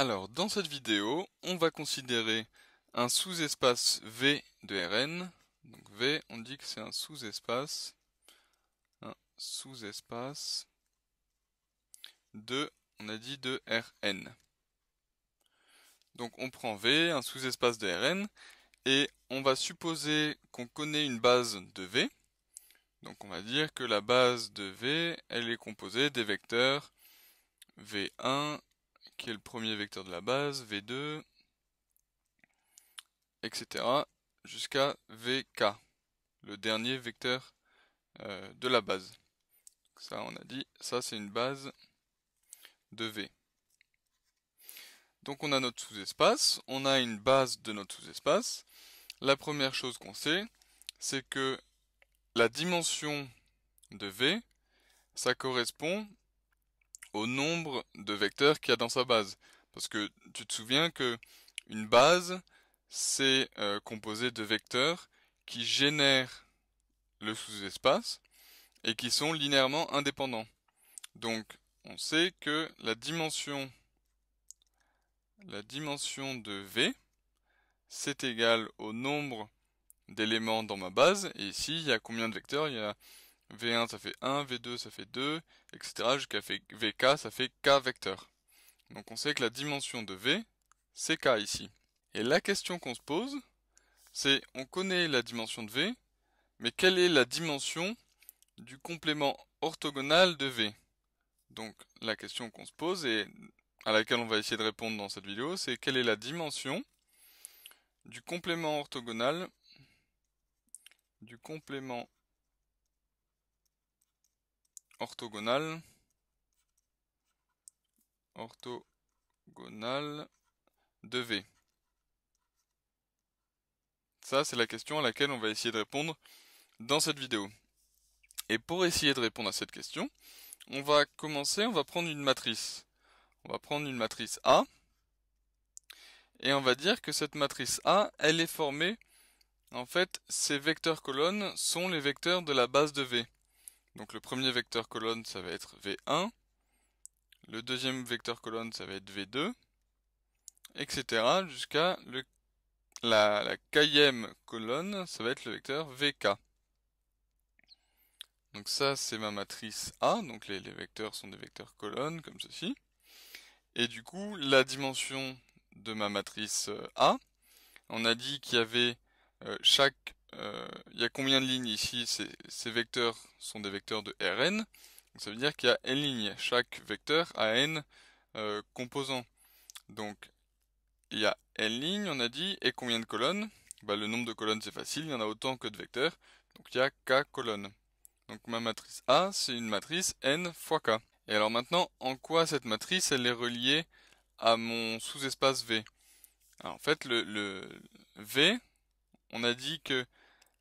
Alors, dans cette vidéo, on va considérer un sous-espace V de Rn. Donc V, on dit que c'est un sous-espace un sous-espace de, on a dit, de Rn. Donc on prend V, un sous-espace de Rn, et on va supposer qu'on connaît une base de V. Donc on va dire que la base de V, elle est composée des vecteurs V1, qui est le premier vecteur de la base, V2, etc. jusqu'à VK, le dernier vecteur euh, de la base. Ça, on a dit, ça c'est une base de V. Donc on a notre sous-espace, on a une base de notre sous-espace. La première chose qu'on sait, c'est que la dimension de V, ça correspond au nombre de vecteurs qu'il y a dans sa base. Parce que tu te souviens que une base, c'est euh, composé de vecteurs qui génèrent le sous-espace et qui sont linéairement indépendants. Donc, on sait que la dimension, la dimension de V, c'est égal au nombre d'éléments dans ma base. Et ici, il y a combien de vecteurs Il y a V1 ça fait 1, V2 ça fait 2, etc. jusqu'à VK ça fait K vecteur. Donc on sait que la dimension de V, c'est K ici. Et la question qu'on se pose, c'est on connaît la dimension de V, mais quelle est la dimension du complément orthogonal de V Donc la question qu'on se pose et à laquelle on va essayer de répondre dans cette vidéo, c'est quelle est la dimension du complément orthogonal du complément orthogonal orthogonal de V Ça, c'est la question à laquelle on va essayer de répondre dans cette vidéo. Et pour essayer de répondre à cette question, on va commencer, on va prendre une matrice. On va prendre une matrice A, et on va dire que cette matrice A, elle est formée, en fait, ces vecteurs colonnes sont les vecteurs de la base de V. Donc le premier vecteur colonne, ça va être V1. Le deuxième vecteur colonne, ça va être V2. Etc. Jusqu'à la, la quatrième colonne, ça va être le vecteur VK. Donc ça, c'est ma matrice A. Donc les, vecteurs sont des vecteurs colonnes, comme ceci. Et du coup, la dimension de ma matrice euh, A, on a dit qu'il y avait euh, chaque euh, il y a combien de lignes ici ces, vecteurs sont des vecteurs de Rn. ça veut dire qu'il y a n lignes. Chaque vecteur a n euh, composants. Donc il y a n lignes, on a dit, et combien de colonnes bah, Le nombre de colonnes, c'est facile, il y en a autant que de vecteurs. Donc il y a k colonnes. Donc ma matrice A, c'est une matrice n fois k. Et alors maintenant, en quoi cette matrice, elle est reliée à mon sous-espace V En fait, le, le, V, on a dit que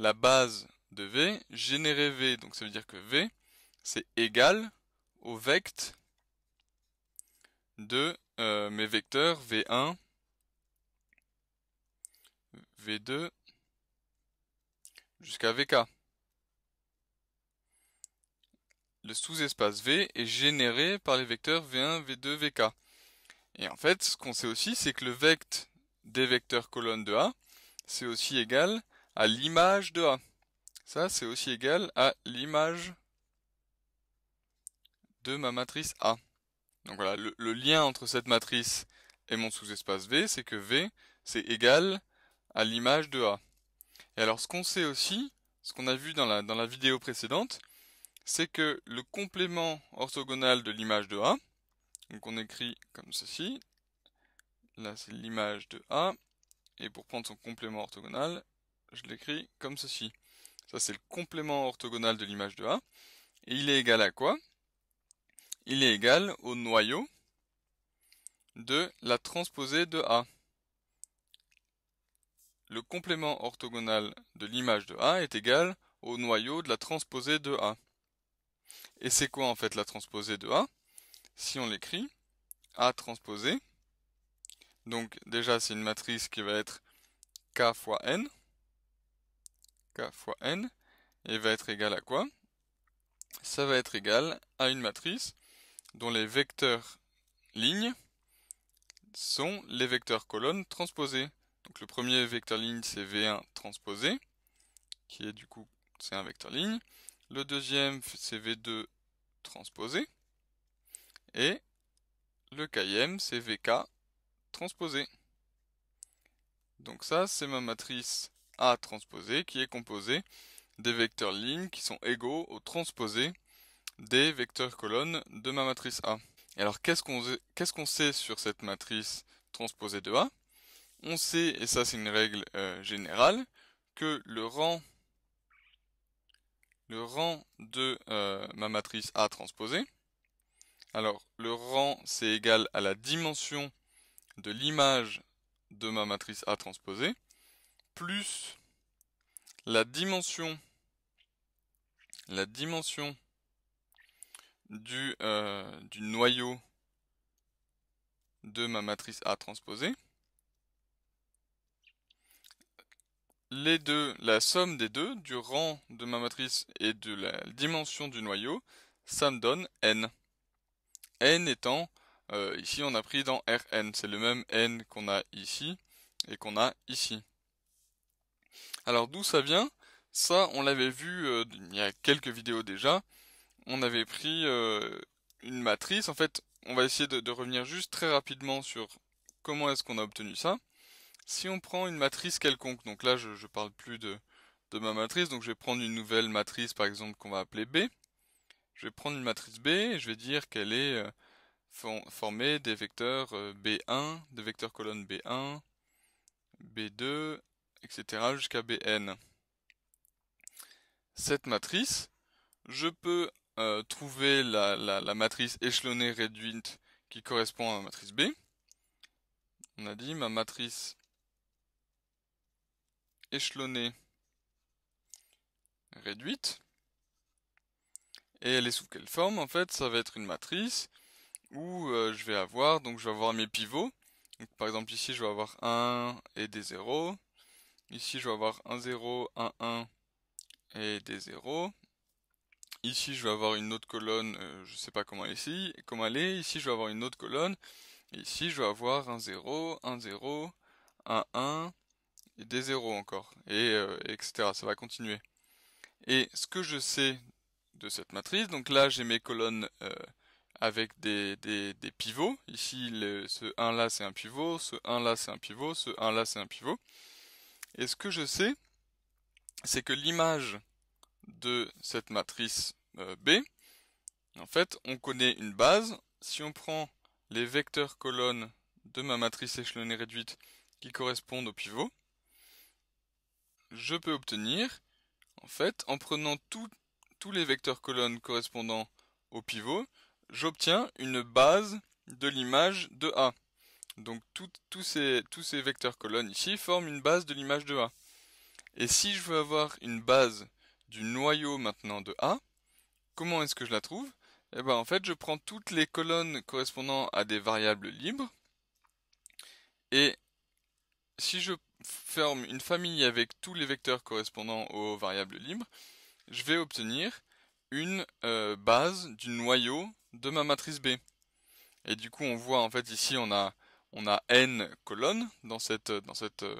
la base de V, générer V, donc ça veut dire que V, c'est égal au vect de euh, mes vecteurs V1, V2, jusqu'à VK. Le sous-espace V est généré par les vecteurs V1, V2, VK. Et en fait, ce qu'on sait aussi, c'est que le vect des vecteurs colonnes de A, c'est aussi égal à l'image de A. Ça, c'est aussi égal à l'image de ma matrice A. Donc voilà, le, lien entre cette matrice et mon sous-espace V, c'est que V, c'est égal à l'image de A. Et alors, ce qu'on sait aussi, ce qu'on a vu dans la, dans la vidéo précédente, c'est que le complément orthogonal de l'image de A, donc on écrit comme ceci, là c'est l'image de A, et pour prendre son complément orthogonal, je l'écris comme ceci. Ça, c'est le complément orthogonal de l'image de A. Et il est égal à quoi Il est égal au noyau de la transposée de A. Le complément orthogonal de l'image de A est égal au noyau de la transposée de A. Et c'est quoi en fait la transposée de A Si on l'écrit, A transposée, donc déjà c'est une matrice qui va être K fois N, k fois n, et va être égal à quoi Ça va être égal à une matrice dont les vecteurs lignes sont les vecteurs colonnes transposés. Donc le premier vecteur ligne c'est V1 transposé, qui est du coup c'est un vecteur ligne. Le deuxième c'est V2 transposé. Et le KM c'est VK transposé. Donc ça c'est ma matrice a transposé qui est composé des vecteurs lignes qui sont égaux au transposé des vecteurs colonnes de ma matrice A. alors qu'est-ce qu'on sait sur cette matrice transposée de A On sait, et ça c'est une règle euh, générale, que le rang le rang de euh, ma matrice A transposée. Alors le rang c'est égal à la dimension de l'image de ma matrice A transposée plus la dimension la dimension du, euh, du noyau de ma matrice A transposée. Les deux, la somme des deux, du rang de ma matrice et de la dimension du noyau, ça me donne n. n étant, euh, ici on a pris dans Rn, c'est le même n qu'on a ici et qu'on a ici. Alors d'où ça vient Ça, on l'avait vu euh, il y a quelques vidéos déjà. On avait pris euh, une matrice. En fait, on va essayer de, revenir juste très rapidement sur comment est-ce qu'on a obtenu ça. Si on prend une matrice quelconque, donc là je, ne parle plus de, ma matrice, donc je vais prendre une nouvelle matrice par exemple qu'on va appeler B. Je vais prendre une matrice B et je vais dire qu'elle est euh, formée des vecteurs B1, des vecteurs colonne B1, B2 etc. jusqu'à Bn. Cette matrice, je peux euh, trouver la, matrice échelonnée réduite qui correspond à ma matrice B. On a dit ma matrice échelonnée réduite. Et elle est sous quelle forme En fait, ça va être une matrice où euh, je vais avoir, donc je vais avoir mes pivots. par exemple ici, je vais avoir 1 et des 0. Ici, je vais avoir un 0, un 1 et des 0. Ici, je vais avoir une autre colonne, euh, je ne sais pas comment elle, ici, comment aller, est. Ici, je vais avoir une autre colonne. Et ici, je vais avoir un 0, un 0, un 1 et des 0 encore. Et euh, etc. Ça va continuer. Et ce que je sais de cette matrice, donc là, j'ai mes colonnes euh, avec des, pivots. Ici, ce 1 là, c'est un pivot. Ce 1 là, c'est un pivot. Ce 1 là, c'est un pivot. Et ce que je sais, c'est que l'image de cette matrice euh, B, en fait, on connaît une base. Si on prend les vecteurs colonnes de ma matrice échelonnée réduite qui correspondent au pivot, je peux obtenir, en fait, en prenant tous les vecteurs colonnes correspondant au pivot, j'obtiens une base de l'image de A. Donc tous ces vecteurs colonnes ici forment une base de l'image de A. Et si je veux avoir une base du noyau maintenant de A, comment est-ce que je la trouve Eh ben en fait je prends toutes les colonnes correspondant à des variables libres et si je forme une famille avec tous les vecteurs correspondant aux variables libres, je vais obtenir une euh, base du noyau de ma matrice B. Et du coup on voit en fait ici on a on a n colonnes dans cette, dans cette euh,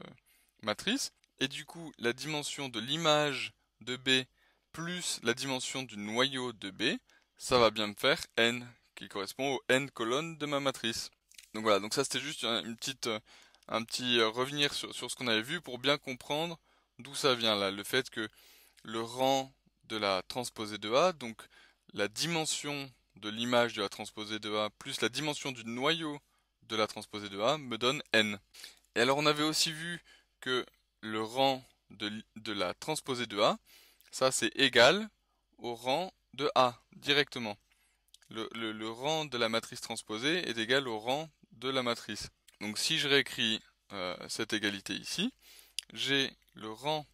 matrice, et du coup la dimension de l'image de B plus la dimension du noyau de B, ça va bien me faire n, qui correspond aux n colonnes de ma matrice. Donc voilà, donc ça c'était juste une petite, euh, un petit euh, revenir sur, sur ce qu'on avait vu pour bien comprendre d'où ça vient là, le fait que le rang de la transposée de A, donc la dimension de l'image de la transposée de A plus la dimension du noyau de la transposée de A me donne n. Et alors on avait aussi vu que le rang de, la transposée de A, ça c'est égal au rang de A directement. Le, rang de la matrice transposée est égal au rang de la matrice. Donc si je réécris euh, cette égalité ici, j'ai le rang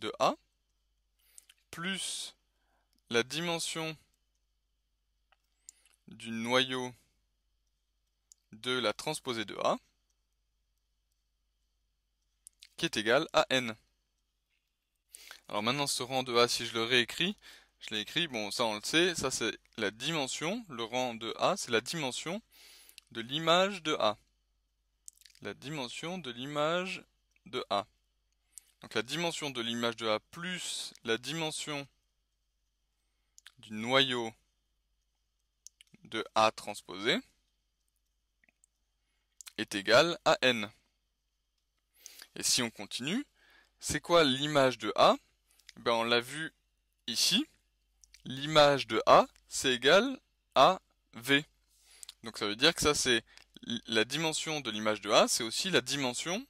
de A plus la dimension du noyau de la transposée de A qui est égale à n. Alors maintenant ce rang de A, si je le réécris, je l'ai écrit, bon ça on le sait, ça c'est la dimension, le rang de A, c'est la dimension de l'image de A. La dimension de l'image de A. Donc la dimension de l'image de A plus la dimension du noyau de A transposé est égal à n. Et si on continue, c'est quoi l'image de A ben, On l'a vu ici, l'image de A, c'est égal à V. Donc ça veut dire que ça c'est la dimension de l'image de A, c'est aussi la dimension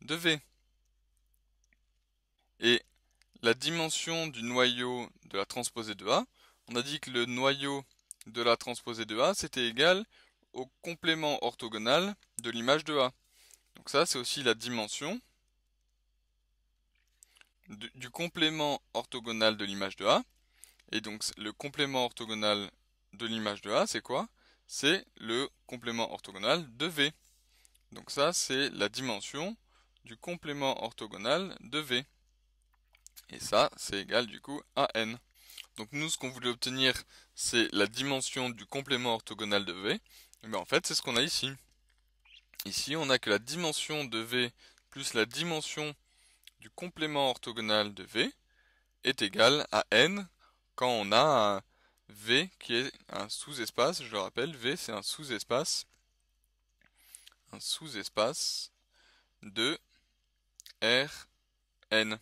de V. Et la dimension du noyau de la transposée de A, on a dit que le noyau de la transposée de A, c'était égal au complément orthogonal de l'image de A. Donc ça, c'est aussi la dimension du, complément orthogonal de l'image de A. Et donc le complément orthogonal de l'image de A, c'est quoi C'est le complément orthogonal de V. Donc ça, c'est la dimension du complément orthogonal de V. Et ça, c'est égal du coup à N. Donc nous, ce qu'on voulait obtenir, c'est la dimension du complément orthogonal de V. Eh ben, en fait, c'est ce qu'on a ici. Ici, on a que la dimension de V plus la dimension du complément orthogonal de V est égale à N quand on a V qui est un sous-espace. Je le rappelle, V c'est un sous-espace un sous-espace de Rn.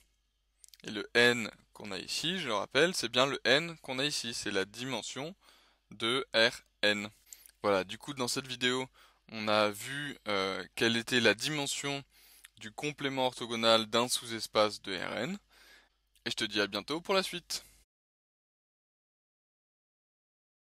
Et le n qu'on a ici, je le rappelle, c'est bien le n qu'on a ici, c'est la dimension de Rn. Voilà, du coup dans cette vidéo, on a vu euh, quelle était la dimension du complément orthogonal d'un sous-espace de Rn. Et je te dis à bientôt pour la suite.